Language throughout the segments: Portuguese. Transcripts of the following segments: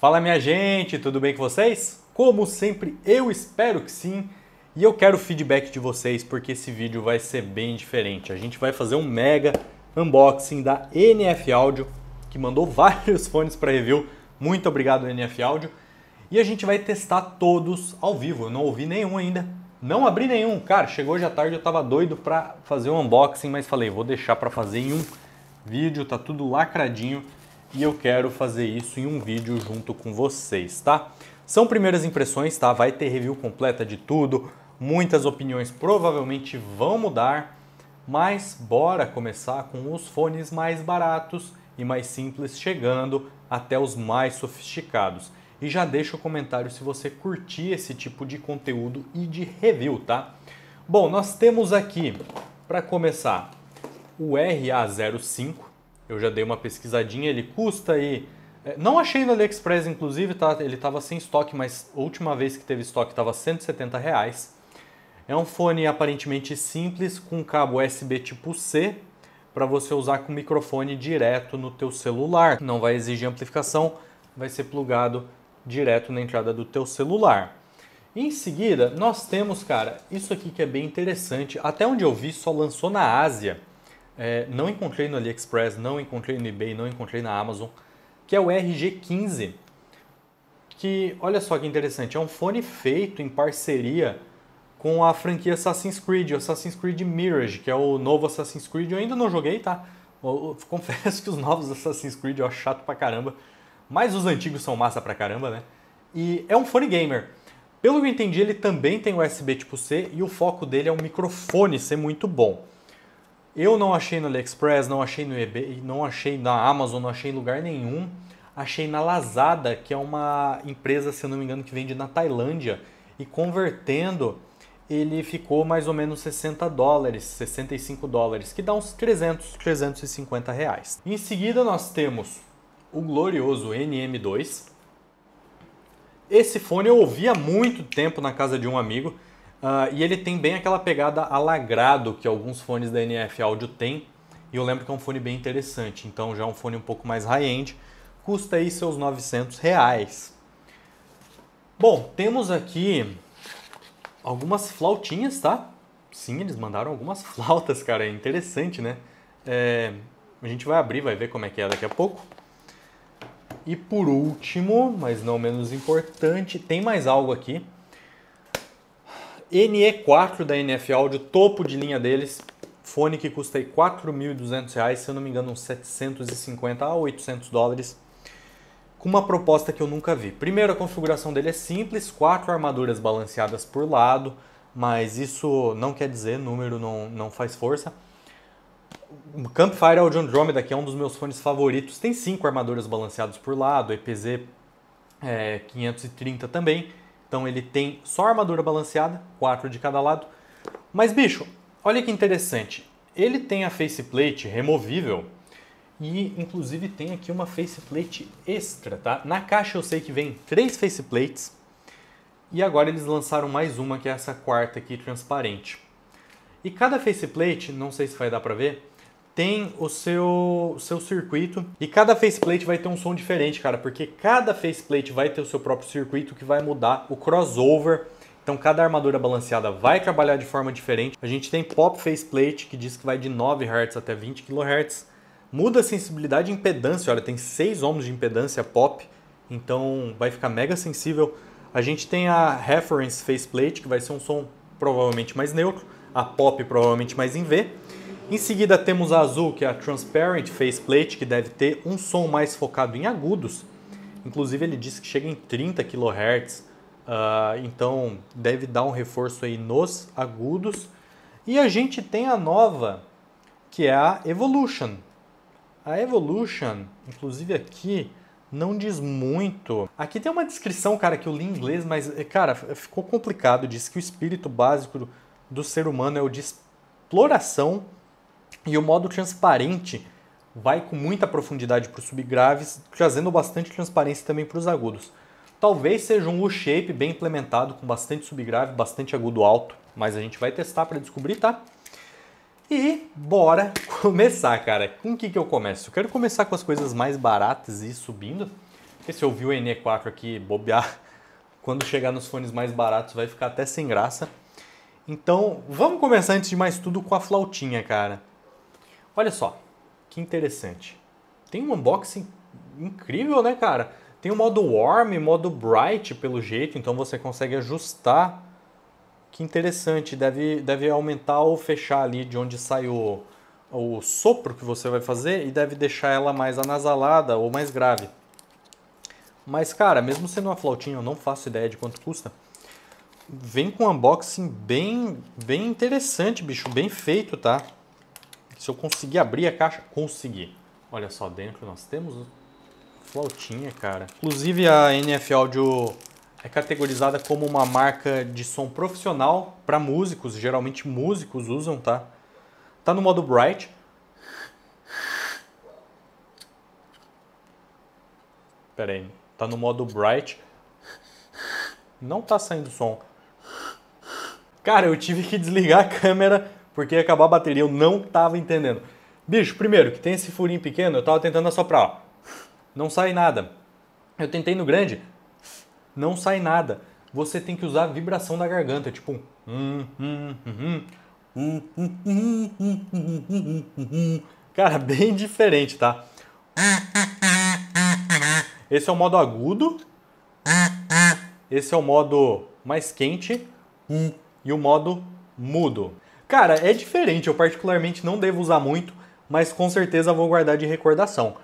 Fala minha gente, tudo bem com vocês? Como sempre, eu espero que sim. E eu quero feedback de vocês porque esse vídeo vai ser bem diferente. A gente vai fazer um mega unboxing da NF Audio, que mandou vários fones para review. Muito obrigado NF Audio. E a gente vai testar todos ao vivo. Eu não ouvi nenhum ainda. Não abri nenhum. Cara, chegou hoje à tarde, eu tava doido para fazer um unboxing, mas falei, vou deixar para fazer em um vídeo, tá tudo lacradinho e eu quero fazer isso em um vídeo junto com vocês, tá? São primeiras impressões, tá? Vai ter review completa de tudo, muitas opiniões provavelmente vão mudar, mas bora começar com os fones mais baratos e mais simples chegando até os mais sofisticados. E já deixa o comentário se você curtir esse tipo de conteúdo e de review, tá? Bom, nós temos aqui, para começar, o RA05, eu já dei uma pesquisadinha, ele custa aí. É, não achei no AliExpress, inclusive, tá? Ele estava sem estoque, mas a última vez que teve estoque estava 170 reais. É um fone aparentemente simples com cabo USB tipo C para você usar com microfone direto no teu celular. Não vai exigir amplificação, vai ser plugado direto na entrada do teu celular. Em seguida, nós temos, cara, isso aqui que é bem interessante. Até onde eu vi, só lançou na Ásia é, não encontrei no AliExpress, não encontrei no eBay, não encontrei na Amazon, que é o RG15. Que olha só que interessante, é um fone feito em parceria com a franquia Assassin's Creed, o Assassin's Creed Mirage, que é o novo Assassin's Creed. Eu ainda não joguei, tá? Eu, eu, confesso que os novos Assassin's Creed eu acho chato pra caramba, mas os antigos são massa pra caramba, né? E é um fone gamer. Pelo que eu entendi, ele também tem USB tipo C e o foco dele é um microfone ser muito bom. Eu não achei no AliExpress, não achei no eBay, não achei na Amazon, não achei em lugar nenhum. Achei na Lazada, que é uma empresa, se eu não me engano, que vende na Tailândia. E convertendo, ele ficou mais ou menos 60 dólares, 65 dólares, que dá uns 300, 350 reais. Em seguida, nós temos o glorioso NM2. Esse fone eu ouvi há muito tempo na casa de um amigo Uh, e ele tem bem aquela pegada alagrado que alguns fones da NF Audio tem. E eu lembro que é um fone bem interessante. Então já é um fone um pouco mais high-end. Custa aí seus 900 reais. Bom, temos aqui algumas flautinhas, tá? Sim, eles mandaram algumas flautas, cara. É interessante, né? É, a gente vai abrir, vai ver como é que é daqui a pouco. E por último, mas não menos importante, tem mais algo aqui NE4 da NF Audio, topo de linha deles. Fone que custa R$ 4.200, se eu não me engano, uns 750 a 800 dólares. Com uma proposta que eu nunca vi. Primeiro, a configuração dele é simples, quatro armaduras balanceadas por lado, mas isso não quer dizer, número não, não faz força. O Campfire Audio Andromeda, que é um dos meus fones favoritos, tem cinco armaduras balanceadas por lado, EPZ é, 530 também. Então ele tem só armadura balanceada, quatro de cada lado. Mas bicho, olha que interessante. Ele tem a faceplate removível e inclusive tem aqui uma faceplate extra, tá? Na caixa eu sei que vem três faceplates e agora eles lançaram mais uma que é essa quarta aqui transparente. E cada faceplate, não sei se vai dar para ver, tem o seu, seu circuito e cada faceplate vai ter um som diferente, cara, porque cada faceplate vai ter o seu próprio circuito que vai mudar o crossover. Então cada armadura balanceada vai trabalhar de forma diferente. A gente tem pop faceplate que diz que vai de 9 Hz até 20 kHz. Muda a sensibilidade e impedância, olha, tem 6 ohms de impedância pop, então vai ficar mega sensível. A gente tem a reference faceplate que vai ser um som provavelmente mais neutro, a pop provavelmente mais em V. Em seguida temos a azul, que é a Transparent Faceplate, que deve ter um som mais focado em agudos. Inclusive ele disse que chega em 30 kHz, uh, então deve dar um reforço aí nos agudos. E a gente tem a nova, que é a Evolution. A Evolution, inclusive aqui, não diz muito. Aqui tem uma descrição, cara, que eu li em inglês, mas, é, cara, ficou complicado. Diz que o espírito básico do ser humano é o de exploração e o modo transparente vai com muita profundidade para os subgraves, trazendo bastante transparência também para os agudos. Talvez seja um U-shape bem implementado, com bastante subgrave, bastante agudo alto, mas a gente vai testar para descobrir, tá? E bora começar, cara. Com o que, que eu começo? Eu quero começar com as coisas mais baratas e subindo. Porque se eu vi o NE4 aqui bobear, quando chegar nos fones mais baratos vai ficar até sem graça. Então, vamos começar antes de mais tudo com a flautinha, cara. Olha só, que interessante. Tem um unboxing incrível, né, cara? Tem o modo Warm, modo Bright, pelo jeito, então você consegue ajustar. Que interessante, deve, deve aumentar ou fechar ali de onde sai o, o sopro que você vai fazer e deve deixar ela mais anasalada ou mais grave. Mas, cara, mesmo sendo uma flautinha, eu não faço ideia de quanto custa. Vem com um unboxing bem, bem interessante, bicho, bem feito, tá? Se eu conseguir abrir a caixa, consegui. Olha só, dentro nós temos flautinha, cara. Inclusive a NF Audio é categorizada como uma marca de som profissional para músicos, geralmente músicos usam, tá? Tá no modo bright. Pera aí, tá no modo bright. Não tá saindo som. Cara, eu tive que desligar a câmera porque ia acabar a bateria, eu não tava entendendo. Bicho, primeiro, que tem esse furinho pequeno, eu tava tentando assoprar, ó. Não sai nada. Eu tentei no grande, não sai nada. Você tem que usar a vibração da garganta, tipo um... Cara, bem diferente, tá? Esse é o modo agudo. Esse é o modo mais quente. E o modo mudo. Cara, é diferente. Eu particularmente não devo usar muito, mas com certeza vou guardar de recordação.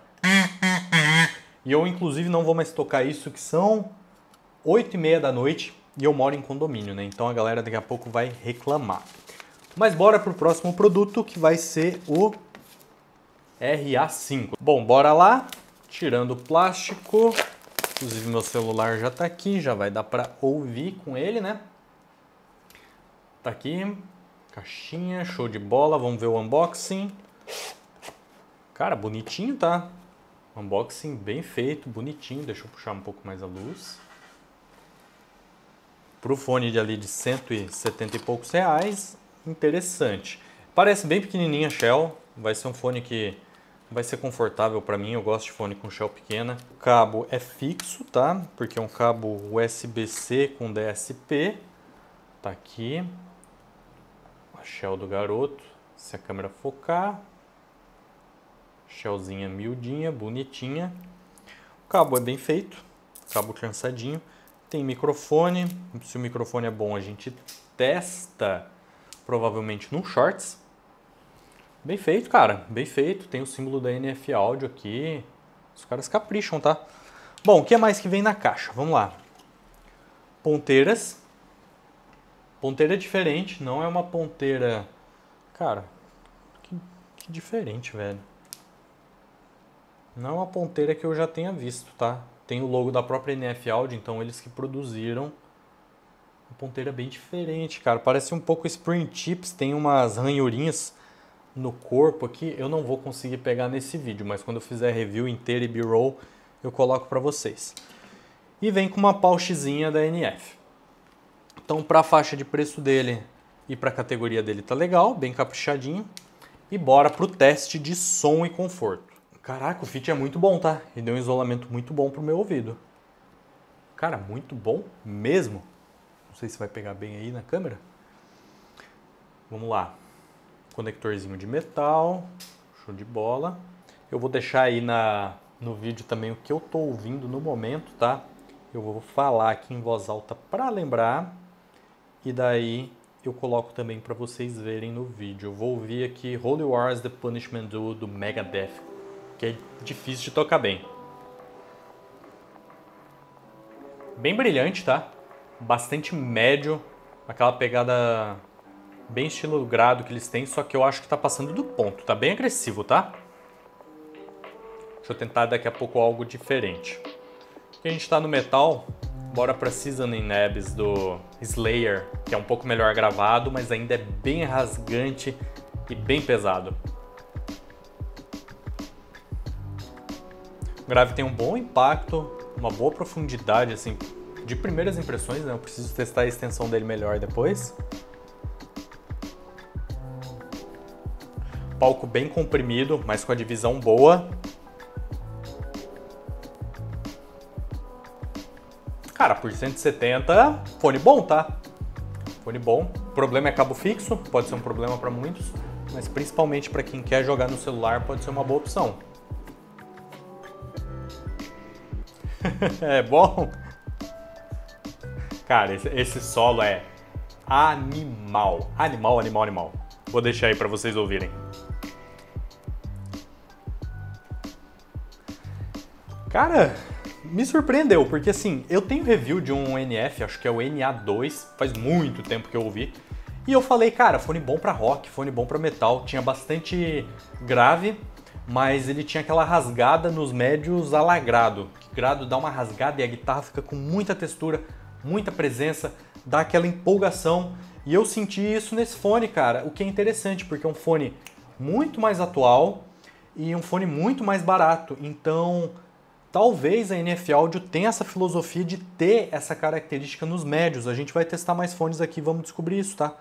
E eu, inclusive, não vou mais tocar isso, que são 8 e meia da noite e eu moro em condomínio, né? Então a galera daqui a pouco vai reclamar. Mas bora pro próximo produto, que vai ser o RA5. Bom, bora lá. Tirando o plástico. Inclusive, meu celular já tá aqui, já vai dar pra ouvir com ele, né? Tá aqui. Caixinha, show de bola. Vamos ver o unboxing. Cara, bonitinho, tá? Unboxing bem feito, bonitinho. Deixa eu puxar um pouco mais a luz. Para o fone de ali de 170 e poucos reais, interessante. Parece bem pequenininha a shell. Vai ser um fone que vai ser confortável para mim. Eu gosto de fone com shell pequena. O cabo é fixo, tá? Porque é um cabo USB-C com DSP. Tá aqui shell do garoto, se a câmera focar. Shellzinha miudinha, bonitinha. O cabo é bem feito, cabo cansadinho. Tem microfone, se o microfone é bom a gente testa, provavelmente num shorts. Bem feito, cara, bem feito. Tem o símbolo da NF Audio aqui. Os caras capricham, tá? Bom, o que mais que vem na caixa? Vamos lá. Ponteiras, Ponteira é diferente, não é uma ponteira. Cara, que, que diferente, velho. Não é uma ponteira que eu já tenha visto, tá? Tem o logo da própria NF Audio, então eles que produziram. Uma ponteira bem diferente, cara. Parece um pouco Spring Chips, tem umas ranhurinhas no corpo aqui. Eu não vou conseguir pegar nesse vídeo, mas quando eu fizer review inteira e b-roll, eu coloco para vocês. E vem com uma pouchzinha da NF. Então, para a faixa de preço dele e para a categoria dele tá legal, bem caprichadinho. E bora pro teste de som e conforto. Caraca, o fit é muito bom, tá? E deu um isolamento muito bom pro meu ouvido. Cara, muito bom mesmo. Não sei se vai pegar bem aí na câmera. Vamos lá. Conectorzinho de metal. Show de bola. Eu vou deixar aí na, no vídeo também o que eu tô ouvindo no momento, tá? Eu vou falar aqui em voz alta para lembrar e daí eu coloco também para vocês verem no vídeo. Eu vou ouvir aqui Holy Wars The Punishment Duo do Megadeth, que é difícil de tocar bem. Bem brilhante, tá? Bastante médio, aquela pegada bem estilo grado que eles têm, só que eu acho que tá passando do ponto, tá bem agressivo, tá? Deixa eu tentar daqui a pouco algo diferente. Aqui a gente tá no metal, bora pra Season in Nebs do Slayer, que é um pouco melhor gravado, mas ainda é bem rasgante e bem pesado. O grave tem um bom impacto, uma boa profundidade, assim, de primeiras impressões, né? Eu preciso testar a extensão dele melhor depois. Palco bem comprimido, mas com a divisão boa. Cara, por 170, fone bom, tá? Fone bom. O problema é cabo fixo, pode ser um problema para muitos, mas principalmente para quem quer jogar no celular, pode ser uma boa opção. é bom? Cara, esse solo é animal. Animal, animal, animal. Vou deixar aí para vocês ouvirem. Cara, me surpreendeu, porque assim, eu tenho review de um NF, acho que é o NA2, faz muito tempo que eu ouvi. E eu falei, cara, fone bom para rock, fone bom para metal, tinha bastante grave, mas ele tinha aquela rasgada nos médios alagrado. Grado dá uma rasgada e a guitarra fica com muita textura, muita presença, dá aquela empolgação. E eu senti isso nesse fone, cara, o que é interessante, porque é um fone muito mais atual e um fone muito mais barato. Então, Talvez a NF Audio tenha essa filosofia de ter essa característica nos médios. A gente vai testar mais fones aqui, vamos descobrir isso, tá?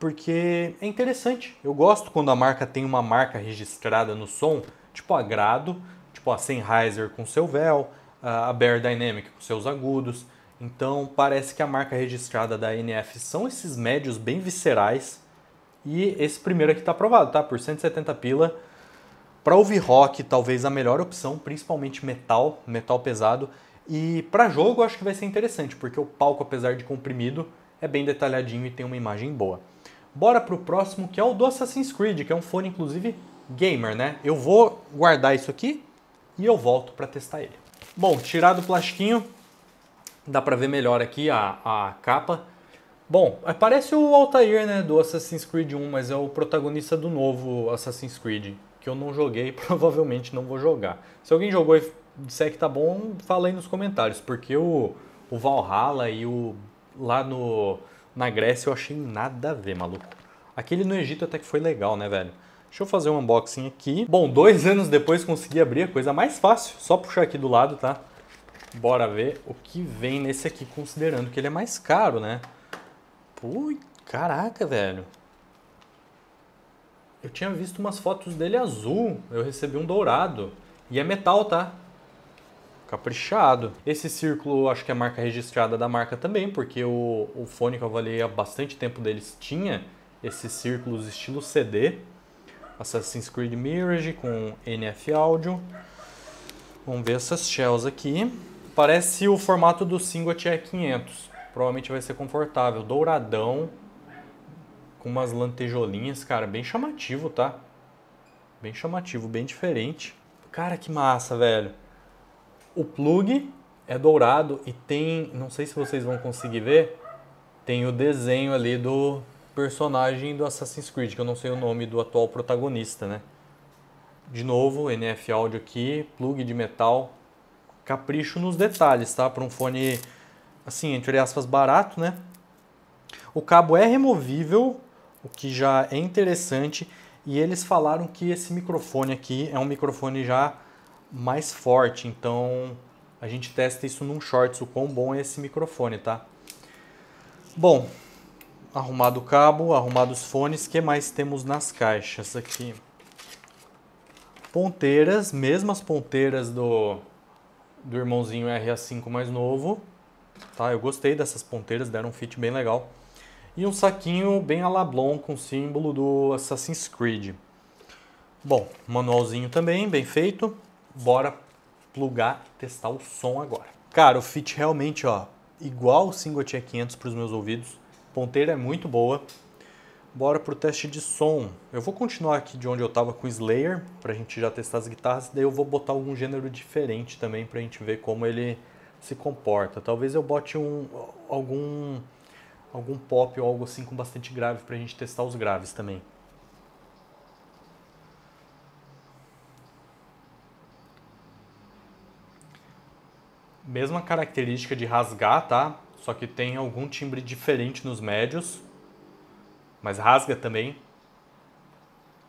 Porque é interessante. Eu gosto quando a marca tem uma marca registrada no som, tipo a Grado, tipo a Sennheiser com seu véu, a Bear Dynamic com seus agudos. Então parece que a marca registrada da NF são esses médios bem viscerais. E esse primeiro aqui está aprovado, tá? Por 170 pila para ouvir rock, talvez a melhor opção, principalmente metal, metal pesado. E para jogo, acho que vai ser interessante, porque o palco, apesar de comprimido, é bem detalhadinho e tem uma imagem boa. Bora para o próximo, que é o do Assassin's Creed, que é um fone inclusive gamer, né? Eu vou guardar isso aqui e eu volto para testar ele. Bom, tirado o plastiquinho, dá para ver melhor aqui a, a capa. Bom, parece o Altair, né, do Assassin's Creed 1, mas é o protagonista do novo Assassin's Creed que eu não joguei provavelmente não vou jogar. Se alguém jogou e disser que tá bom, fala aí nos comentários, porque o, o Valhalla e o lá no na Grécia eu achei nada a ver, maluco. Aquele no Egito até que foi legal, né, velho? Deixa eu fazer um unboxing aqui. Bom, dois anos depois consegui abrir a coisa mais fácil. Só puxar aqui do lado, tá? Bora ver o que vem nesse aqui, considerando que ele é mais caro, né? Pui, caraca, velho. Eu tinha visto umas fotos dele azul. Eu recebi um dourado. E é metal, tá? Caprichado. Esse círculo acho que é marca registrada da marca também, porque o, o fone que eu avaliei há bastante tempo deles tinha esses círculos estilo CD. Assassin's Creed Mirage com NF áudio. Vamos ver essas shells aqui. Parece o formato do Singo e 500 Provavelmente vai ser confortável. Douradão, com umas lantejolinhas, cara, bem chamativo, tá? Bem chamativo, bem diferente. Cara, que massa, velho. O plug é dourado e tem, não sei se vocês vão conseguir ver, tem o desenho ali do personagem do Assassin's Creed, que eu não sei o nome do atual protagonista, né? De novo, NF áudio aqui, plug de metal, capricho nos detalhes, tá? Para um fone assim, entre aspas, barato, né? O cabo é removível, o que já é interessante. E eles falaram que esse microfone aqui é um microfone já mais forte, então a gente testa isso num shorts, o quão bom é esse microfone, tá? Bom, arrumado o cabo, arrumado os fones, que mais temos nas caixas aqui? Ponteiras, mesmas ponteiras do, do irmãozinho RA5 mais novo, tá? Eu gostei dessas ponteiras, deram um fit bem legal e um saquinho bem alablon com símbolo do Assassin's Creed. Bom, manualzinho também, bem feito. Bora plugar e testar o som agora. Cara, o fit realmente, ó, igual o Singotier 500 para os meus ouvidos. Ponteira é muito boa. Bora pro teste de som. Eu vou continuar aqui de onde eu tava com o Slayer, pra gente já testar as guitarras, daí eu vou botar algum gênero diferente também pra gente ver como ele se comporta. Talvez eu bote um algum algum pop ou algo assim com bastante grave para a gente testar os graves também. Mesma característica de rasgar, tá? Só que tem algum timbre diferente nos médios, mas rasga também.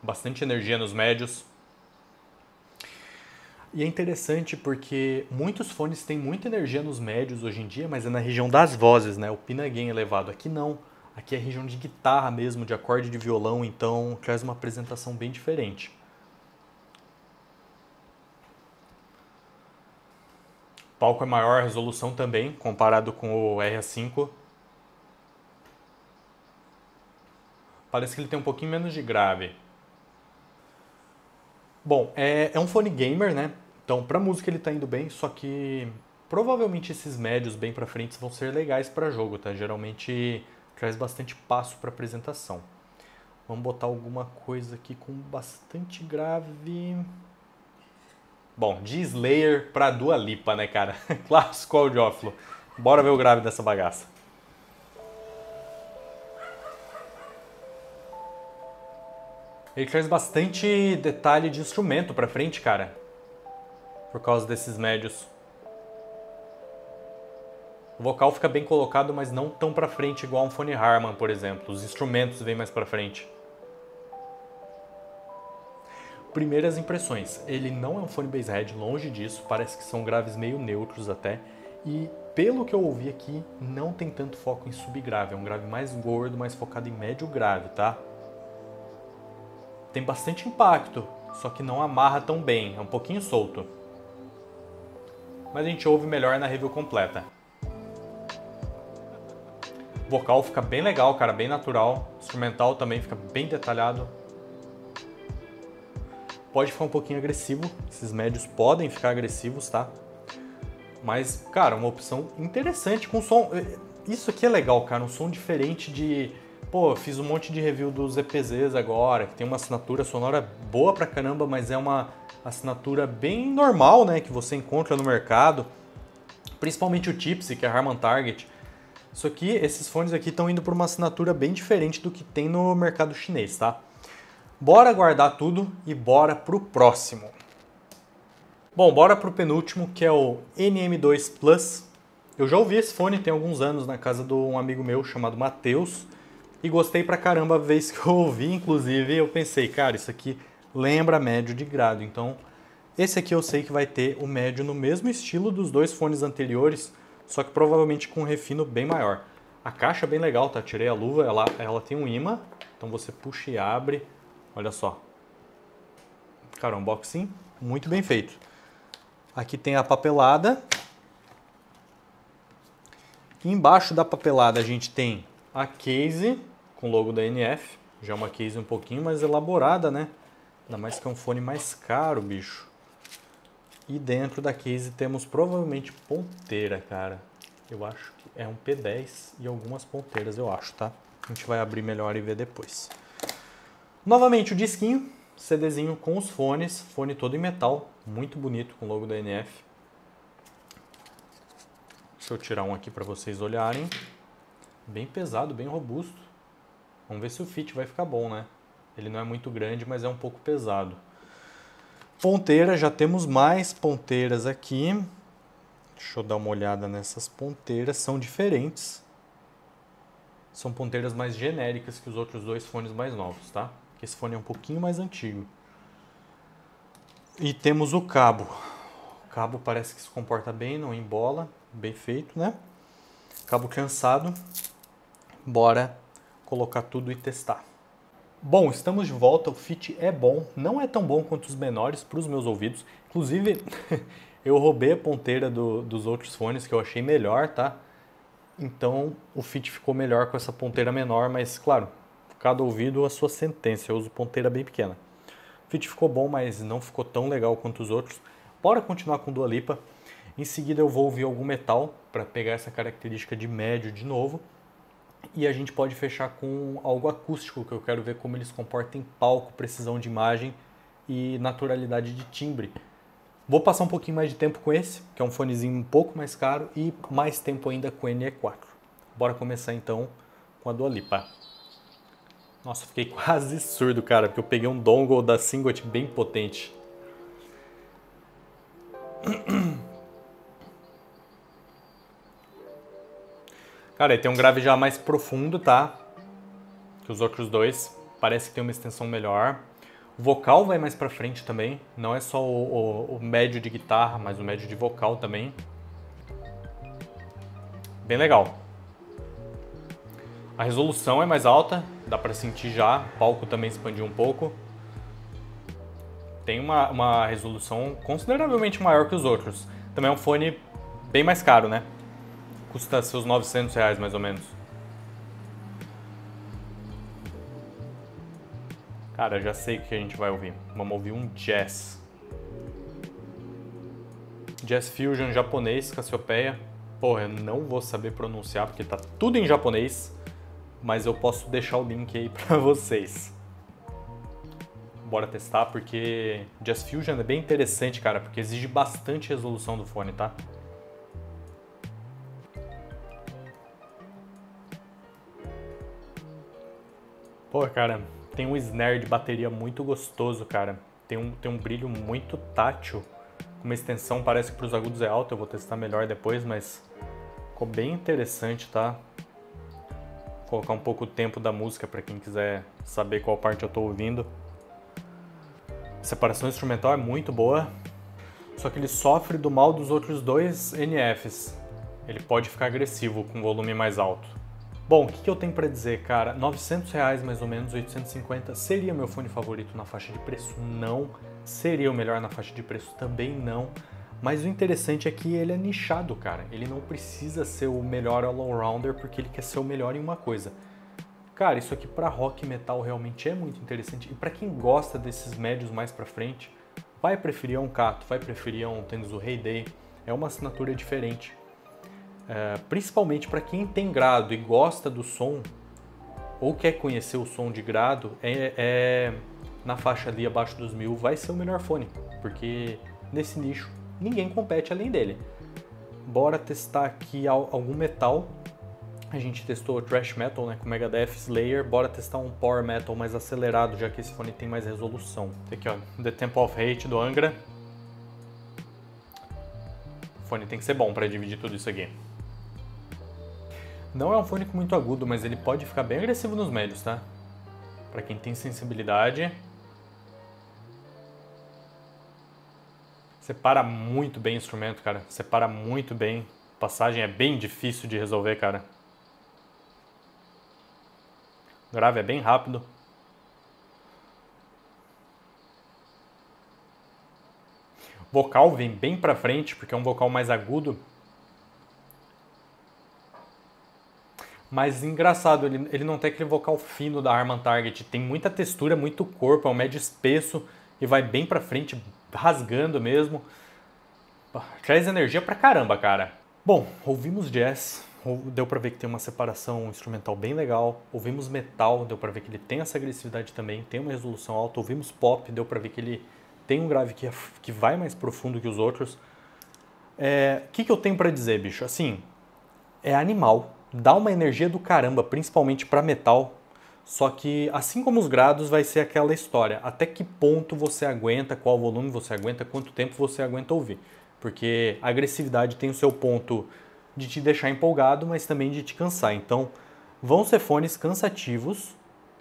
Bastante energia nos médios. E é interessante porque muitos fones têm muita energia nos médios hoje em dia, mas é na região das vozes, né? O pina é elevado. Aqui não. Aqui é região de guitarra mesmo, de acorde de violão, então traz uma apresentação bem diferente. O palco é maior, a resolução também, comparado com o RA5. Parece que ele tem um pouquinho menos de grave. Bom, é, é um fone gamer, né? Então, para música ele tá indo bem, só que provavelmente esses médios bem para frente vão ser legais para jogo, tá? Geralmente traz bastante passo para apresentação. Vamos botar alguma coisa aqui com bastante grave. Bom, de Slayer pra Dua Lipa, né, cara? Clássico audiófilo. Bora ver o grave dessa bagaça. Ele traz bastante detalhe de instrumento pra frente, cara. Por causa desses médios. O vocal fica bem colocado, mas não tão pra frente igual um Fone Harman, por exemplo. Os instrumentos vêm mais pra frente. Primeiras impressões. Ele não é um fone bass head, longe disso. Parece que são graves meio neutros até. E pelo que eu ouvi aqui, não tem tanto foco em subgrave. É um grave mais gordo, mais focado em médio grave, tá? tem bastante impacto, só que não amarra tão bem, é um pouquinho solto. Mas a gente ouve melhor na review completa. O vocal fica bem legal, cara, bem natural. O instrumental também fica bem detalhado. Pode ficar um pouquinho agressivo, esses médios podem ficar agressivos, tá? Mas, cara, uma opção interessante com som. Eh, isso aqui é legal, cara, um som diferente de Pô, fiz um monte de review dos EPZs agora, que tem uma assinatura sonora boa pra caramba, mas é uma assinatura bem normal, né, que você encontra no mercado, principalmente o Tipsy, que é a Harman Target. Só que esses fones aqui estão indo por uma assinatura bem diferente do que tem no mercado chinês, tá? Bora guardar tudo e bora pro próximo. Bom, bora pro penúltimo, que é o NM2 Plus. Eu já ouvi esse fone tem alguns anos na casa de um amigo meu chamado Matheus e gostei pra caramba a vez que eu ouvi, inclusive eu pensei, cara, isso aqui lembra médio de grado, então esse aqui eu sei que vai ter o médio no mesmo estilo dos dois fones anteriores, só que provavelmente com um refino bem maior. A caixa é bem legal, tá? Tirei a luva, ela, ela tem um imã, então você puxa e abre, olha só. Cara, um unboxing muito bem feito. Aqui tem a papelada. embaixo da papelada a gente tem a case, com logo da NF. Já é uma case um pouquinho mais elaborada, né? Ainda mais que é um fone mais caro, bicho. E dentro da case temos provavelmente ponteira, cara. Eu acho que é um P10 e algumas ponteiras, eu acho, tá? A gente vai abrir melhor e ver depois. Novamente o disquinho, CDzinho com os fones, fone todo em metal, muito bonito com o logo da NF. Deixa eu tirar um aqui para vocês olharem. Bem pesado, bem robusto. Vamos ver se o fit vai ficar bom, né? Ele não é muito grande, mas é um pouco pesado. Ponteira, já temos mais ponteiras aqui. Deixa eu dar uma olhada nessas ponteiras, são diferentes. São ponteiras mais genéricas que os outros dois fones mais novos, tá? Esse fone é um pouquinho mais antigo. E temos o cabo. O cabo parece que se comporta bem, não embola, bem feito, né? Cabo cansado. Bora colocar tudo e testar. Bom, estamos de volta, o fit é bom, não é tão bom quanto os menores para os meus ouvidos. Inclusive, eu roubei a ponteira do, dos outros fones que eu achei melhor, tá? Então o fit ficou melhor com essa ponteira menor, mas claro, cada ouvido a sua sentença, eu uso ponteira bem pequena. O fit ficou bom, mas não ficou tão legal quanto os outros. Bora continuar com Dua Lipa. Em seguida eu vou ouvir algum metal para pegar essa característica de médio de novo. E a gente pode fechar com algo acústico, que eu quero ver como eles comportam em palco, precisão de imagem e naturalidade de timbre. Vou passar um pouquinho mais de tempo com esse, que é um fonezinho um pouco mais caro, e mais tempo ainda com o NE4. Bora começar então com a Dua Lipa. Nossa, fiquei quase surdo, cara, porque eu peguei um dongle da Singlet bem potente. Cara, ele tem um grave já mais profundo, tá? Que os outros dois. Parece que tem uma extensão melhor. O vocal vai mais pra frente também. Não é só o, o, o médio de guitarra, mas o médio de vocal também. Bem legal. A resolução é mais alta, dá para sentir já. O palco também expandiu um pouco. Tem uma, uma resolução consideravelmente maior que os outros. Também é um fone bem mais caro, né? Custa seus 900 reais, mais ou menos. Cara, já sei o que a gente vai ouvir. Vamos ouvir um jazz. Jazz Fusion japonês, Cassiopeia. Porra, eu não vou saber pronunciar porque tá tudo em japonês, mas eu posso deixar o link aí pra vocês. Bora testar porque Jazz Fusion é bem interessante, cara, porque exige bastante resolução do fone, tá? Pô, cara, tem um snare de bateria muito gostoso, cara. Tem um, tem um brilho muito tátil. Uma extensão parece que para os agudos é alta, eu vou testar melhor depois, mas ficou bem interessante, tá? Vou colocar um pouco o tempo da música para quem quiser saber qual parte eu estou ouvindo. A separação instrumental é muito boa, só que ele sofre do mal dos outros dois NFs. Ele pode ficar agressivo com volume mais alto. Bom, o que, eu tenho para dizer, cara? 900 reais mais ou menos, 850 seria meu fone favorito na faixa de preço? Não. Seria o melhor na faixa de preço? Também não. Mas o interessante é que ele é nichado, cara. Ele não precisa ser o melhor all-rounder porque ele quer ser o melhor em uma coisa. Cara, isso aqui para rock e metal realmente é muito interessante. E para quem gosta desses médios mais para frente, vai preferir um Cato, vai preferir um Tênis do Rei Day. É uma assinatura diferente. É, principalmente para quem tem grado e gosta do som, ou quer conhecer o som de grado, é, é na faixa ali abaixo dos mil vai ser o melhor fone, porque nesse nicho ninguém compete além dele. Bora testar aqui algum metal. A gente testou o thrash metal né, com Megadeth Slayer. Bora testar um power metal mais acelerado, já que esse fone tem mais resolução. Aqui ó, The Temple of Hate do Angra. O fone tem que ser bom para dividir tudo isso aqui. Não é um fônico muito agudo, mas ele pode ficar bem agressivo nos médios, tá? Pra quem tem sensibilidade. Separa muito bem o instrumento, cara. Separa muito bem. Passagem é bem difícil de resolver, cara. O grave é bem rápido. vocal vem bem pra frente, porque é um vocal mais agudo. Mas engraçado, ele, ele não tem aquele vocal fino da Harman Target. Tem muita textura, muito corpo, é um médio espesso e vai bem pra frente, rasgando mesmo. Traz energia pra caramba, cara. Bom, ouvimos jazz, deu pra ver que tem uma separação instrumental bem legal. Ouvimos metal, deu pra ver que ele tem essa agressividade também, tem uma resolução alta. Ouvimos pop, deu pra ver que ele tem um grave que, é que vai mais profundo que os outros. O é, que, que eu tenho para dizer, bicho? Assim, é animal dá uma energia do caramba, principalmente para metal. Só que, assim como os grados, vai ser aquela história. Até que ponto você aguenta, qual volume você aguenta, quanto tempo você aguenta ouvir. Porque a agressividade tem o seu ponto de te deixar empolgado, mas também de te cansar. Então, vão ser fones cansativos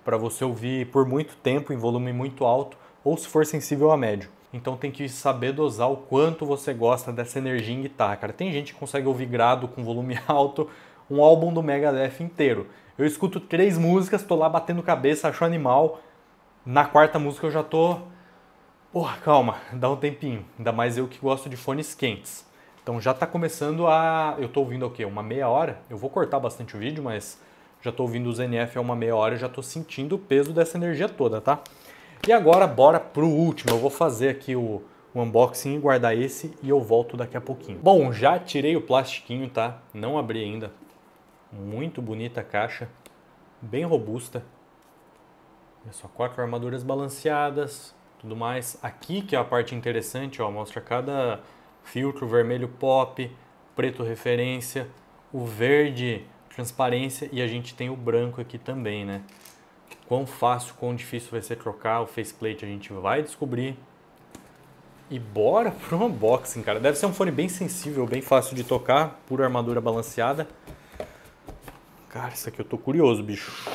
para você ouvir por muito tempo em volume muito alto ou se for sensível a médio. Então tem que saber dosar o quanto você gosta dessa energia em guitarra, cara. Tem gente que consegue ouvir grado com volume alto, um álbum do Megadeth inteiro. Eu escuto três músicas, tô lá batendo cabeça, acho animal. Na quarta música eu já tô. Porra, calma, dá um tempinho. Ainda mais eu que gosto de fones quentes. Então já tá começando a. Eu tô ouvindo o quê? Uma meia hora? Eu vou cortar bastante o vídeo, mas já tô ouvindo os NF há uma meia hora e já tô sentindo o peso dessa energia toda, tá? E agora bora pro último. Eu vou fazer aqui o, o unboxing e guardar esse e eu volto daqui a pouquinho. Bom, já tirei o plastiquinho, tá? Não abri ainda. Muito bonita a caixa, bem robusta. Olha só, quatro armaduras balanceadas, tudo mais. Aqui que é a parte interessante, ó, mostra cada filtro vermelho pop, preto referência, o verde transparência e a gente tem o branco aqui também, né? Quão fácil, quão difícil vai ser trocar o faceplate a gente vai descobrir. E bora pro unboxing, cara. Deve ser um fone bem sensível, bem fácil de tocar, pura armadura balanceada. Cara, isso aqui eu tô curioso, bicho.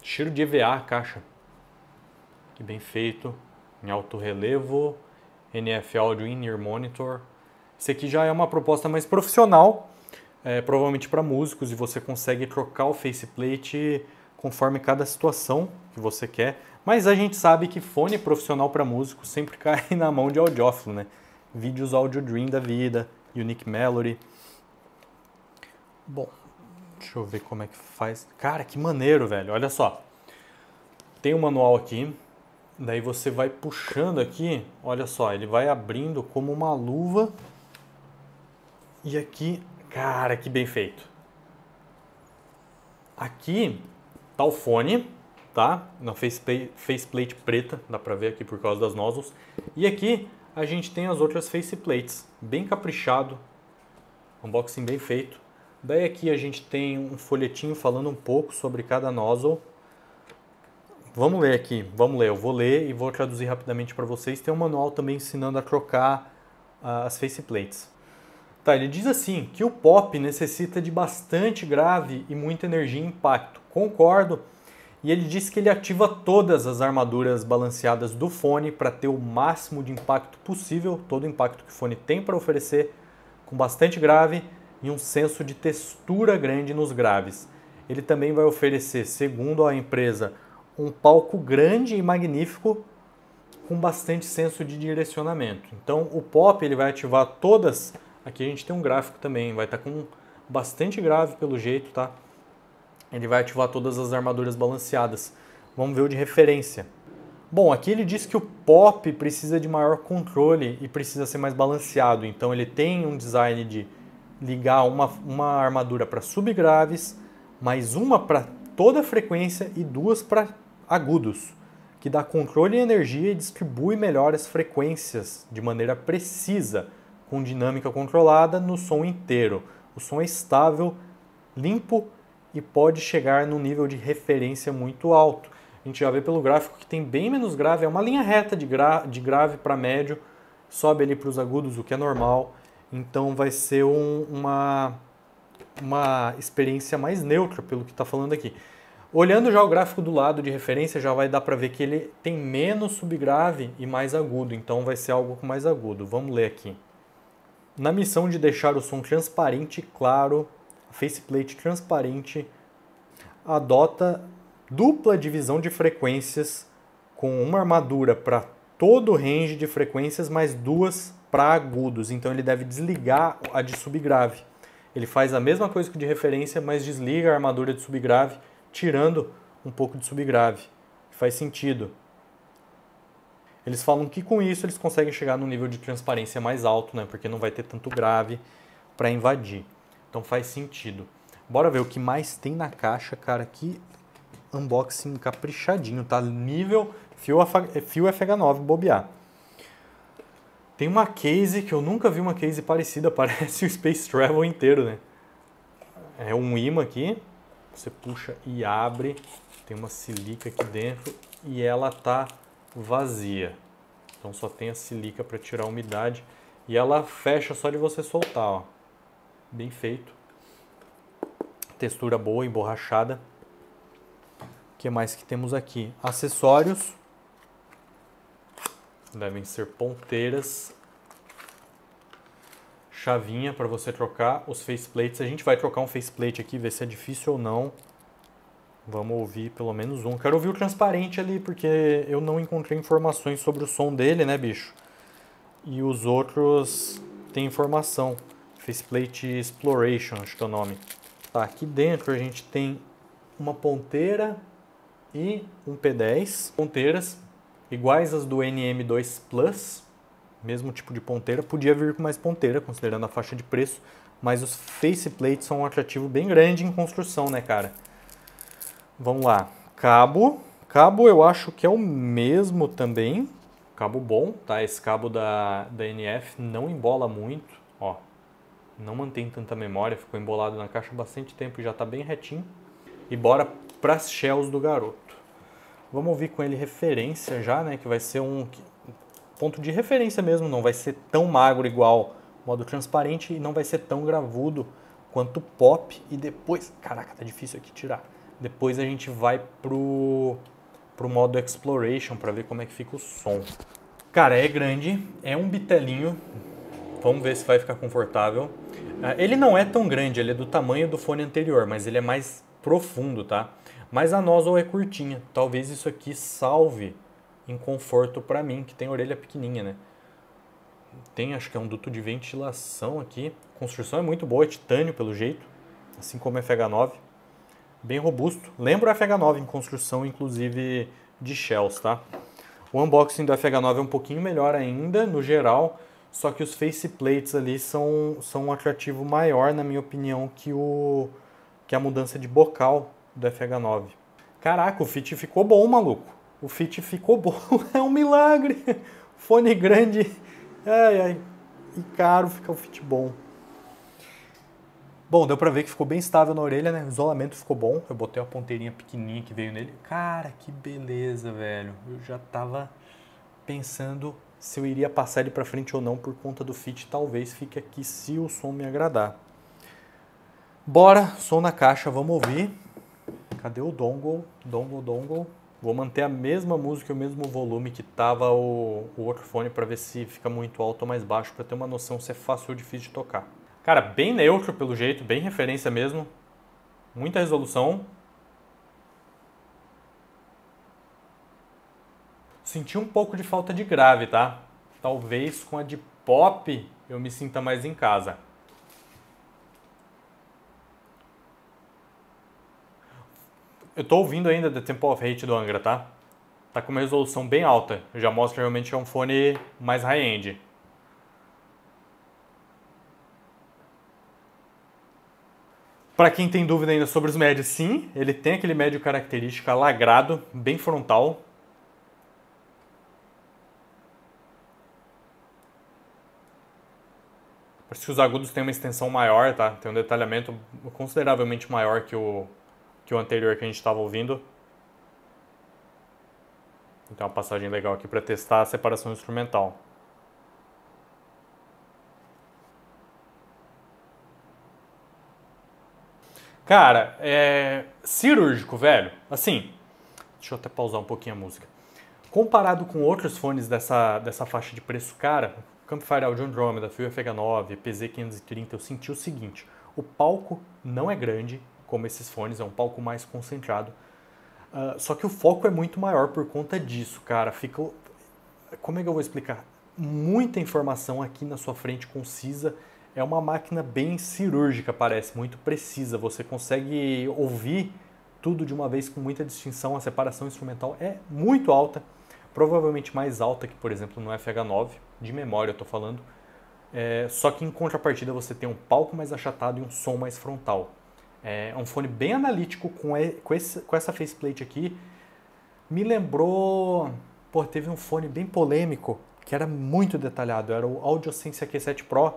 Cheiro de EVA a caixa. Que bem feito. Em alto relevo. NF Audio In-Ear Monitor. Isso aqui já é uma proposta mais profissional. É, provavelmente para músicos. E você consegue trocar o faceplate conforme cada situação que você quer. Mas a gente sabe que fone profissional para músico sempre cai na mão de audiófilo, né? Vídeos Audio Dream da vida, Unique Melody. Bom, deixa eu ver como é que faz. Cara, que maneiro, velho. Olha só. Tem um manual aqui. Daí você vai puxando aqui. Olha só, ele vai abrindo como uma luva. E aqui, cara, que bem feito. Aqui tá o fone, tá? Na faceplate, faceplate preta, dá pra ver aqui por causa das nozzles. E aqui a gente tem as outras faceplates, bem caprichado. Unboxing bem feito. Daí aqui a gente tem um folhetinho falando um pouco sobre cada nozzle. Vamos ler aqui, vamos ler. Eu vou ler e vou traduzir rapidamente para vocês. Tem um manual também ensinando a trocar uh, ah, as faceplates. Tá, ele diz assim que o pop necessita de bastante grave e muita energia e impacto. Concordo. E ele diz que ele ativa todas as armaduras balanceadas do fone para ter o máximo de impacto possível, todo o impacto que o fone tem para oferecer, com bastante grave e um senso de textura grande nos graves. Ele também vai oferecer, segundo a empresa, um palco grande e magnífico com bastante senso de direcionamento. Então o pop ele vai ativar todas. Aqui a gente tem um gráfico também, vai estar tá com bastante grave pelo jeito, tá? Ele vai ativar todas as armaduras balanceadas. Vamos ver o de referência. Bom, aqui ele diz que o pop precisa de maior controle e precisa ser mais balanceado. Então ele tem um design de ligar uma, uma armadura para subgraves, mais uma para toda a frequência e duas para agudos, que dá controle e energia e distribui melhor as frequências de maneira precisa, com dinâmica controlada no som inteiro. O som é estável, limpo e pode chegar num nível de referência muito alto. A gente já vê pelo gráfico que tem bem menos grave, é uma linha reta de, gra de grave para médio, sobe ali para os agudos, o que é normal, então vai ser um, uma, uma experiência mais neutra, pelo que está falando aqui. Olhando já o gráfico do lado de referência, já vai dar para ver que ele tem menos subgrave e mais agudo, então vai ser algo mais agudo. Vamos ler aqui. Na missão de deixar o som transparente e claro, a faceplate transparente adota dupla divisão de frequências com uma armadura para todo o range de frequências mais duas para agudos, então ele deve desligar a de subgrave. Ele faz a mesma coisa que o de referência, mas desliga a armadura de subgrave, tirando um pouco de subgrave. Faz sentido. Eles falam que com isso eles conseguem chegar num nível de transparência mais alto, né? Porque não vai ter tanto grave para invadir. Então faz sentido. Bora ver o que mais tem na caixa, cara. Que unboxing caprichadinho, tá? Nível fio, fio FH9 bobear. Tem uma case que eu nunca vi uma case parecida, parece o Space Travel inteiro, né? É um imã aqui, você puxa e abre, tem uma silica aqui dentro e ela tá vazia. Então só tem a silica para tirar a umidade e ela fecha só de você soltar, ó. Bem feito. Textura boa, emborrachada. O que mais que temos aqui? Acessórios devem ser ponteiras. Chavinha para você trocar os faceplates. A gente vai trocar um faceplate aqui, ver se é difícil ou não. Vamos ouvir pelo menos um. Quero ouvir o transparente ali, porque eu não encontrei informações sobre o som dele, né, bicho? E os outros têm informação. Faceplate Exploration, acho que é o nome. Tá, aqui dentro a gente tem uma ponteira e um P10. Ponteiras, iguais às do NM2 Plus, mesmo tipo de ponteira, podia vir com mais ponteira, considerando a faixa de preço, mas os faceplates são um atrativo bem grande em construção, né, cara? Vamos lá. Cabo. Cabo eu acho que é o mesmo também. Cabo bom, tá? Esse cabo da, da NF não embola muito, ó. Não mantém tanta memória, ficou embolado na caixa há bastante tempo e já tá bem retinho. E bora pras shells do garoto. Vamos ouvir com ele referência já, né? Que vai ser um ponto de referência mesmo, não vai ser tão magro igual modo transparente e não vai ser tão gravudo quanto pop. E depois, caraca, tá difícil aqui tirar. Depois a gente vai pro, pro modo exploration para ver como é que fica o som. Cara, é grande, é um bitelinho. Vamos ver se vai ficar confortável. Ah, ele não é tão grande, ele é do tamanho do fone anterior, mas ele é mais profundo, tá? Mas a nozzle é curtinha. Talvez isso aqui salve em conforto para mim, que tem orelha pequenininha, né? Tem, acho que é um duto de ventilação aqui. A construção é muito boa, é titânio pelo jeito, assim como o é FH9. Bem robusto. Lembra o FH9 em construção, inclusive, de shells, tá? O unboxing do FH9 é um pouquinho melhor ainda, no geral, só que os faceplates ali são, são um atrativo maior, na minha opinião, que, o, que a mudança de bocal do FH9. Caraca, o fit ficou bom, maluco. O fit ficou bom, é um milagre. Fone grande ai, ai, e caro fica o fit bom. Bom, deu pra ver que ficou bem estável na orelha, né? O isolamento ficou bom. Eu botei a ponteirinha pequenininha que veio nele. Cara, que beleza, velho. Eu já tava pensando se eu iria passar ele para frente ou não por conta do fit, talvez fique aqui se o som me agradar. Bora, som na caixa, vamos ouvir. Cadê o dongle? Dongle, dongle. Vou manter a mesma música e o mesmo volume que tava o, o outro fone para ver se fica muito alto ou mais baixo, para ter uma noção se é fácil ou difícil de tocar. Cara, bem neutro pelo jeito, bem referência mesmo. Muita resolução. Senti um pouco de falta de grave, tá? Talvez com a de pop eu me sinta mais em casa. Eu tô ouvindo ainda The Temple of Hate do Angra, tá? Tá com uma resolução bem alta. Já mostra realmente que é um fone mais high-end. Para quem tem dúvida ainda sobre os médios, sim, ele tem aquele médio característica lagrado, bem frontal. Parece que os agudos têm uma extensão maior, tá? Tem um detalhamento consideravelmente maior que o que o anterior que a gente estava ouvindo. Então, uma passagem legal aqui para testar a separação instrumental. Cara, é cirúrgico, velho. Assim, deixa eu até pausar um pouquinho a música. Comparado com outros fones dessa, dessa faixa de preço, cara, Campfire Audio Andromeda, Fio FH9, PZ530, eu senti o seguinte: o palco não é grande, como esses fones, é um palco mais concentrado. Uh, só que o foco é muito maior por conta disso, cara. Fica. Como é que eu vou explicar? Muita informação aqui na sua frente concisa. É uma máquina bem cirúrgica, parece, muito precisa. Você consegue ouvir tudo de uma vez com muita distinção. A separação instrumental é muito alta, provavelmente mais alta que, por exemplo, no FH9, de memória eu estou falando. É, só que em contrapartida você tem um palco mais achatado e um som mais frontal. É um fone bem analítico com, com, esse, com essa faceplate aqui. Me lembrou. Pô, teve um fone bem polêmico que era muito detalhado. Era o AudioSense Sense Q7 Pro,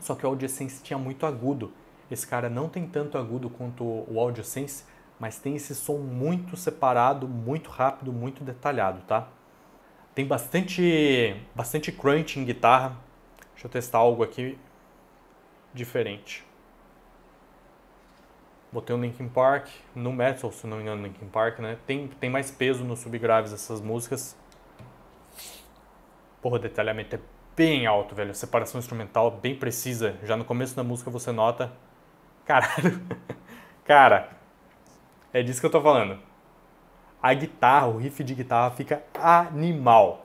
só que o AudioSense tinha muito agudo. Esse cara não tem tanto agudo quanto o AudioSense mas tem esse som muito separado, muito rápido, muito detalhado, tá? Tem bastante, bastante crunch em guitarra. Deixa eu testar algo aqui diferente. Botei o Linkin Park, no Metal, se não me engano, Linkin Park, né? Tem, tem mais peso nos subgraves essas músicas. Porra, o detalhamento é bem alto, velho. Separação instrumental bem precisa. Já no começo da música você nota. Caralho. Cara, é disso que eu tô falando. A guitarra, o riff de guitarra fica animal.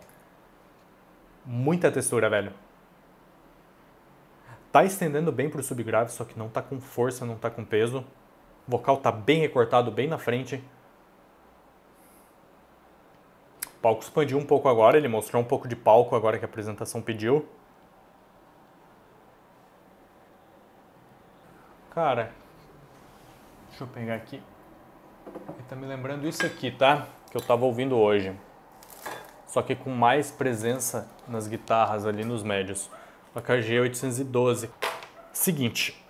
Muita textura, velho. Tá estendendo bem pro subgrave, só que não tá com força, não tá com peso. O vocal está bem recortado, bem na frente. O palco expandiu um pouco agora, ele mostrou um pouco de palco agora que a apresentação pediu. Cara, deixa eu pegar aqui. Ele tá me lembrando isso aqui, tá? Que eu tava ouvindo hoje. Só que com mais presença nas guitarras ali nos médios. A KG 812. Seguinte,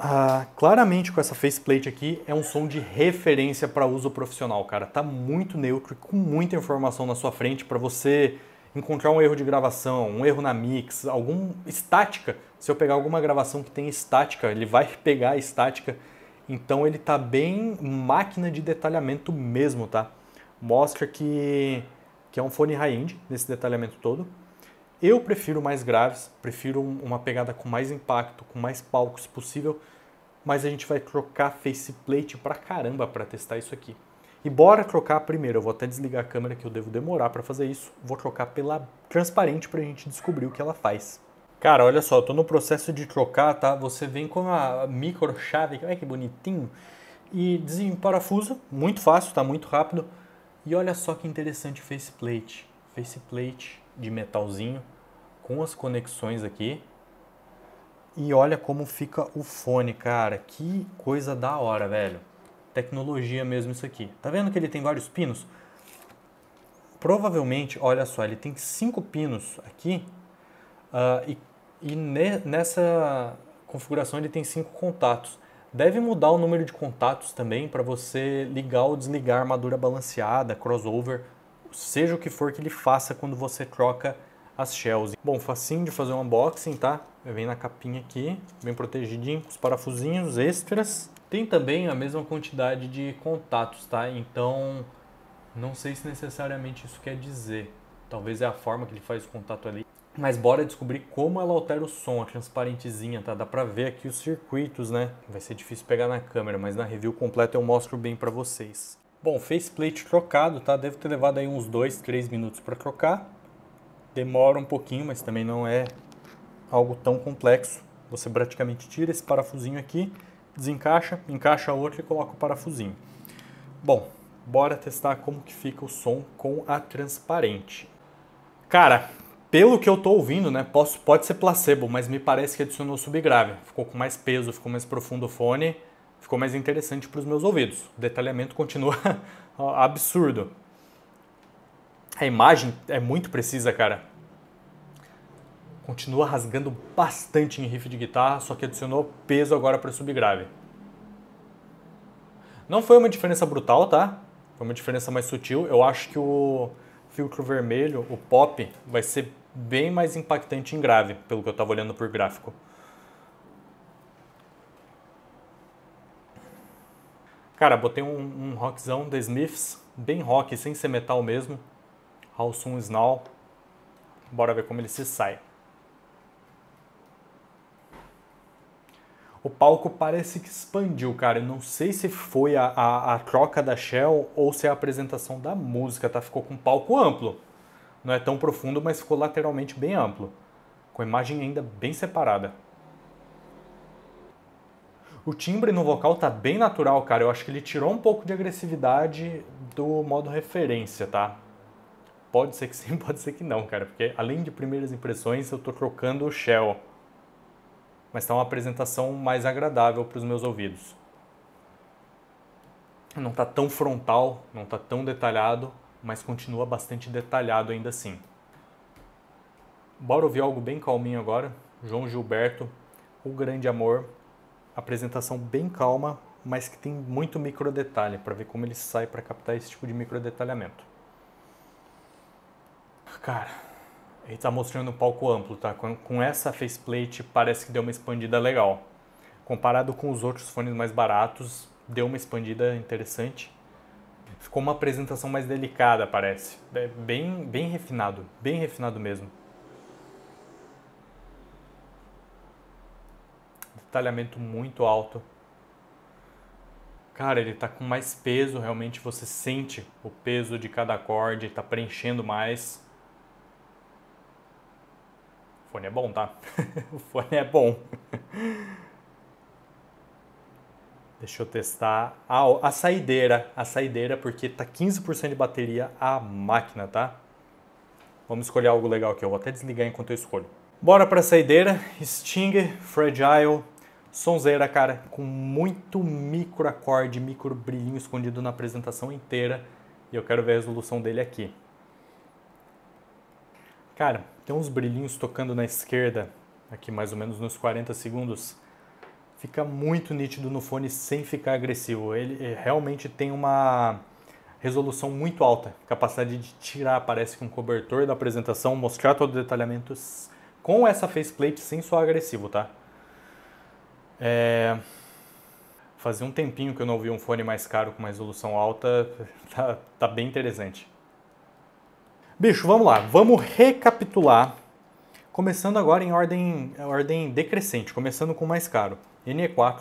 ah, claramente com essa faceplate aqui é um som de referência para uso profissional, cara. Tá muito neutro e com muita informação na sua frente para você encontrar um erro de gravação, um erro na mix, algum estática. Se eu pegar alguma gravação que tem estática, ele vai pegar a estática. Então ele tá bem máquina de detalhamento mesmo, tá? Mostra que que é um fone high-end nesse detalhamento todo. Eu prefiro mais graves, prefiro uma pegada com mais impacto, com mais palcos possível, mas a gente vai trocar faceplate pra caramba para testar isso aqui. E bora trocar primeiro, eu vou até desligar a câmera que eu devo demorar para fazer isso, vou trocar pela transparente para a gente descobrir o que ela faz. Cara, olha só, eu tô no processo de trocar, tá? Você vem com a micro chave, olha que bonitinho, e desemparafusa, muito fácil, tá muito rápido. E olha só que interessante o faceplate. Faceplate de metalzinho com as conexões aqui. E olha como fica o fone, cara. Que coisa da hora, velho. Tecnologia mesmo isso aqui. Tá vendo que ele tem vários pinos? Provavelmente, olha só, ele tem cinco pinos aqui. Uh, e, e ne, nessa configuração ele tem cinco contatos. Deve mudar o número de contatos também para você ligar ou desligar armadura balanceada, crossover, seja o que for que ele faça quando você troca as shells. Bom, facinho de fazer um unboxing, tá? Vem na capinha aqui, bem protegidinho, com os parafusinhos extras. Tem também a mesma quantidade de contatos, tá? Então, não sei se necessariamente isso quer dizer. Talvez é a forma que ele faz o contato ali. Mas bora descobrir como ela altera o som, a transparentezinha, tá? Dá pra ver aqui os circuitos, né? Vai ser difícil pegar na câmera, mas na review completa eu mostro bem pra vocês. Bom, faceplate trocado, tá? Deve ter levado aí uns 2, 3 minutos para trocar. Demora um pouquinho, mas também não é algo tão complexo. Você praticamente tira esse parafusinho aqui, desencaixa, encaixa outro e coloca o parafusinho. Bom, bora testar como que fica o som com a transparente. Cara, pelo que eu tô ouvindo, né, posso, pode ser placebo, mas me parece que adicionou subgrave. Ficou com mais peso, ficou mais profundo o fone ficou mais interessante para os meus ouvidos. O detalhamento continua absurdo. A imagem é muito precisa, cara. Continua rasgando bastante em riff de guitarra, só que adicionou peso agora para subgrave. Não foi uma diferença brutal, tá? Foi uma diferença mais sutil. Eu acho que o filtro vermelho, o pop, vai ser bem mais impactante em grave, pelo que eu estava olhando por gráfico. Cara, botei um, um rockzão The Smiths, bem rock, sem ser metal mesmo. Halsun Snow, Bora ver como ele se sai. O palco parece que expandiu, cara. Eu não sei se foi a, a, a troca da Shell ou se é a apresentação da música, tá? Ficou com um palco amplo. Não é tão profundo, mas ficou lateralmente bem amplo. Com a imagem ainda bem separada. O timbre no vocal tá bem natural, cara. Eu acho que ele tirou um pouco de agressividade do modo referência, tá? Pode ser que sim, pode ser que não, cara. Porque além de primeiras impressões, eu tô trocando o shell. Mas tá uma apresentação mais agradável para os meus ouvidos. Não tá tão frontal, não tá tão detalhado, mas continua bastante detalhado ainda assim. Bora ouvir algo bem calminho agora. João Gilberto, O Grande Amor, apresentação bem calma, mas que tem muito micro detalhe para ver como ele sai para captar esse tipo de micro detalhamento. Cara, ele está mostrando um palco amplo, tá? Com, com essa faceplate parece que deu uma expandida legal. Comparado com os outros fones mais baratos, deu uma expandida interessante. Ficou uma apresentação mais delicada, parece. É bem, bem refinado, bem refinado mesmo. talhamento muito alto. Cara, ele tá com mais peso, realmente você sente o peso de cada acorde, tá preenchendo mais. O fone é bom, tá? o fone é bom. Deixa eu testar a, a saideira, a saideira, porque tá 15% de bateria a máquina, tá? Vamos escolher algo legal aqui, eu vou até desligar enquanto eu escolho. Bora para a saideira, Sting Fragile Sonzeira, cara, com muito micro acorde, micro brilhinho escondido na apresentação inteira. E eu quero ver a resolução dele aqui. Cara, tem uns brilhinhos tocando na esquerda, aqui mais ou menos nos 40 segundos. Fica muito nítido no fone sem ficar agressivo. Ele eh, realmente tem uma resolução muito alta, capacidade de tirar, parece que um cobertor da apresentação, mostrar todo o detalhamento com essa faceplate sem soar agressivo, tá? É... Fazia um tempinho que eu não vi um fone mais caro com uma resolução alta, tá, tá bem interessante. Bicho, vamos lá, vamos recapitular. Começando agora em ordem, ordem decrescente, começando com o mais caro, NE4.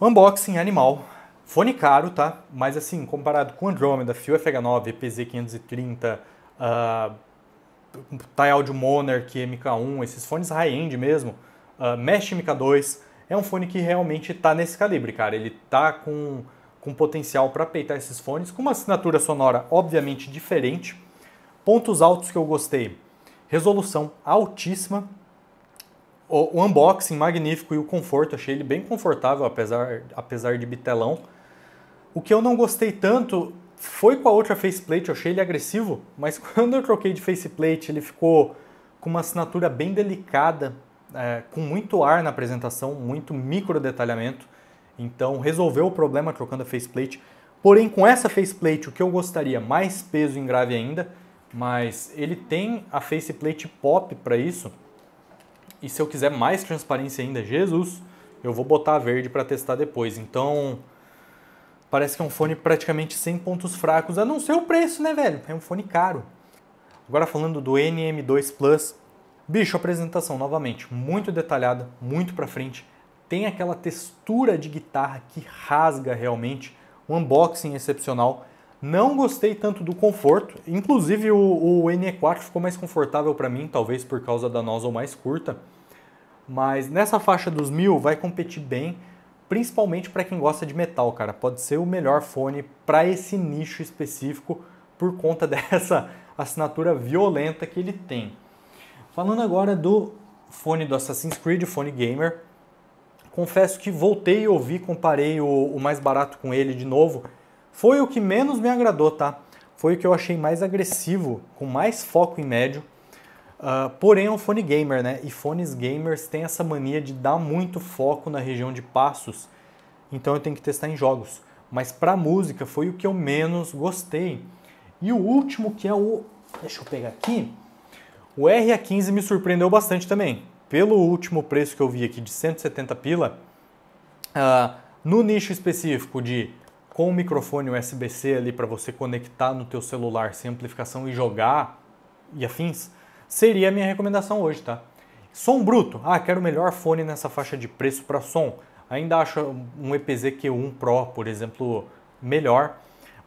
Unboxing animal, fone caro, tá? Mas assim, comparado com Andromeda, Fio FH9, EPZ530, uh, Audio Monarch, MK1, esses fones high-end mesmo, uh, Mesh MK2, é um fone que realmente está nesse calibre, cara. Ele está com, com potencial para peitar esses fones, com uma assinatura sonora obviamente diferente. Pontos altos que eu gostei: resolução altíssima, o, o unboxing magnífico e o conforto. Achei ele bem confortável, apesar, apesar de bitelão. O que eu não gostei tanto foi com a outra faceplate, eu achei ele agressivo, mas quando eu troquei de faceplate, ele ficou com uma assinatura bem delicada, é, com muito ar na apresentação, muito micro detalhamento. Então resolveu o problema trocando a faceplate. Porém, com essa faceplate, o que eu gostaria? Mais peso em grave ainda, mas ele tem a faceplate pop para isso. E se eu quiser mais transparência ainda, Jesus, eu vou botar a verde para testar depois. Então, parece que é um fone praticamente sem pontos fracos, a não ser o preço, né, velho? É um fone caro. Agora falando do NM2 Plus, Bicho, apresentação novamente, muito detalhada, muito para frente. Tem aquela textura de guitarra que rasga realmente. Um unboxing excepcional. Não gostei tanto do conforto, inclusive o, o NE4 ficou mais confortável para mim, talvez por causa da nozzle mais curta. Mas nessa faixa dos mil vai competir bem, principalmente para quem gosta de metal, cara. Pode ser o melhor fone para esse nicho específico por conta dessa assinatura violenta que ele tem. Falando agora do fone do Assassin's Creed, o fone gamer, confesso que voltei e ouvi, comparei o, o, mais barato com ele de novo. Foi o que menos me agradou, tá? Foi o que eu achei mais agressivo, com mais foco em médio. Uh, porém, é um fone gamer, né? E fones gamers têm essa mania de dar muito foco na região de passos, então eu tenho que testar em jogos. Mas para música foi o que eu menos gostei. E o último que é o. Deixa eu pegar aqui o RA15 me surpreendeu bastante também. Pelo último preço que eu vi aqui de 170 pila, uh, no nicho específico de com o microfone USB-C ali para você conectar no teu celular sem amplificação e jogar e afins, seria a minha recomendação hoje, tá? Som bruto. Ah, quero o melhor fone nessa faixa de preço para som. Ainda acho um EPZ Q1 Pro, por exemplo, melhor.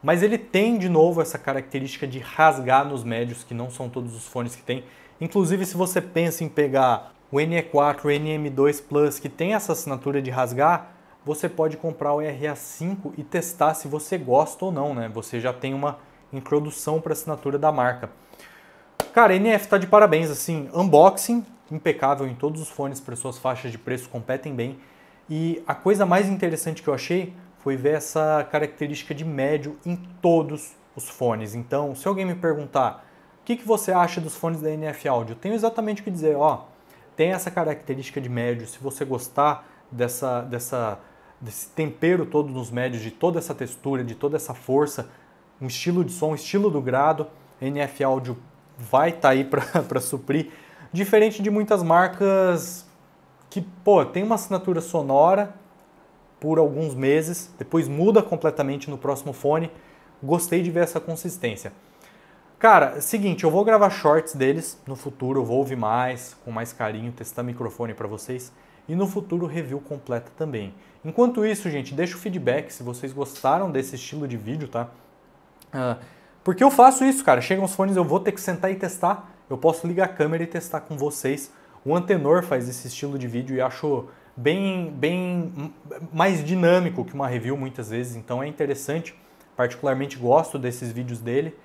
Mas ele tem de novo essa característica de rasgar nos médios, que não são todos os fones que tem. Inclusive, se você pensa em pegar o NE4, o NM2 Plus, que tem essa assinatura de rasgar, você pode comprar o RA5 e testar se você gosta ou não, né? Você já tem uma introdução para a assinatura da marca. Cara, NF tá de parabéns, assim, unboxing impecável em todos os fones para suas faixas de preço competem bem. E a coisa mais interessante que eu achei foi ver essa característica de médio em todos os fones. Então, se alguém me perguntar que, que você acha dos fones da NF Audio? tenho exatamente o que dizer, ó, tem essa característica de médio, se você gostar dessa, dessa, desse tempero todo nos médios, de toda essa textura, de toda essa força, um estilo de som, um estilo do grado, NF Audio vai estar tá aí para suprir, diferente de muitas marcas que, pô, tem uma assinatura sonora por alguns meses, depois muda completamente no próximo fone. Gostei de ver essa consistência. Cara, seguinte, eu vou gravar shorts deles no futuro, eu vou ouvir mais, com mais carinho, testar microfone para vocês e no futuro review completa também. Enquanto isso, gente, deixa o feedback se vocês gostaram desse estilo de vídeo, tá? Uh, porque eu faço isso, cara. Chegam os fones, eu vou ter que sentar e testar. Eu posso ligar a câmera e testar com vocês. O Antenor faz esse estilo de vídeo e acho bem, bem mais dinâmico que uma review muitas vezes, então é interessante. Particularmente gosto desses vídeos dele.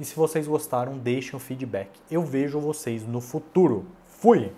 E se vocês gostaram, deixem o feedback. Eu vejo vocês no futuro. Fui!